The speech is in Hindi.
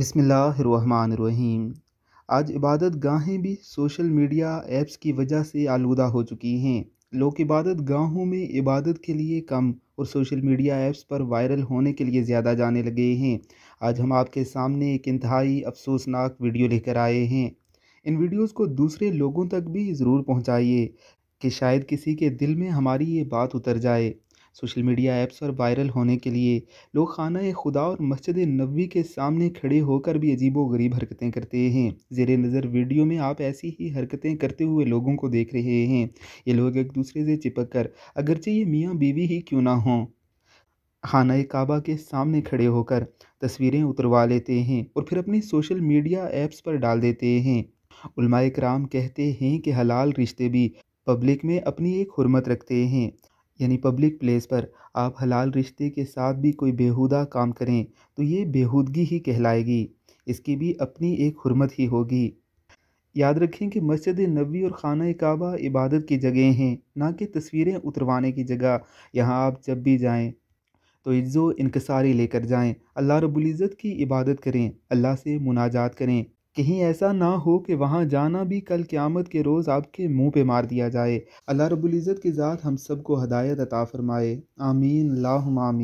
बिसमीम आज इबादत गाहें भी सोशल मीडिया ऐप्स की वजह से आलूदा हो चुकी हैं लोग इबादत गाहों में इबादत के लिए कम और सोशल मीडिया ऐप्स पर वायरल होने के लिए ज़्यादा जाने लगे हैं आज हम आपके सामने एक इंतहाई अफसोसनाक वीडियो लेकर आए हैं इन वीडियोस को दूसरे लोगों तक भी ज़रूर पहुँचाइए कि शायद किसी के दिल में हमारी ये बात उतर जाए सोशल मीडिया ऐप्स पर वायरल होने के लिए लोग खाना खुदा और मस्जिद नबी के सामने खड़े होकर भी अजीबो गरीब हरकतें करते हैं जेर नज़र वीडियो में आप ऐसी ही हरकतें करते हुए लोगों को देख रहे हैं ये लोग एक दूसरे से चिपक कर अगरचे ये मियाँ बीवी ही क्यों ना हों खाना काबा के सामने खड़े होकर तस्वीरें उतरवा लेते हैं और फिर अपनी सोशल मीडिया ऐप्स पर डाल देते हैं उलमा कराम कहते हैं कि हलाल रिश्ते भी पब्लिक में अपनी एक हरमत रखते हैं यानी पब्लिक प्लेस पर आप हलाल रिश्ते के साथ भी कोई बेहुदा काम करें तो ये बेहूदगी ही कहलाएगी इसकी भी अपनी एक हरमत ही होगी याद रखें कि मस्जिद नबी और ख़ाना काबा इबादत की जगह हैं ना कि तस्वीरें उतरवाने की जगह यहाँ आप जब भी जाएं तो इज्जो इनकसारी लेकर जाएं अल्लाह रबुल्ज़त की इबादत करें अल्लाह से मुनाजात करें कहीं ऐसा ना हो कि वहाँ जाना भी कल क़्यामत के रोज़ आपके मुंह पे मार दिया जाए अल्लाह रब्बुल इज़्ज़त की ज़ात हम सबको हदायत अता फ़रमाए आमीन लाहुम आमीन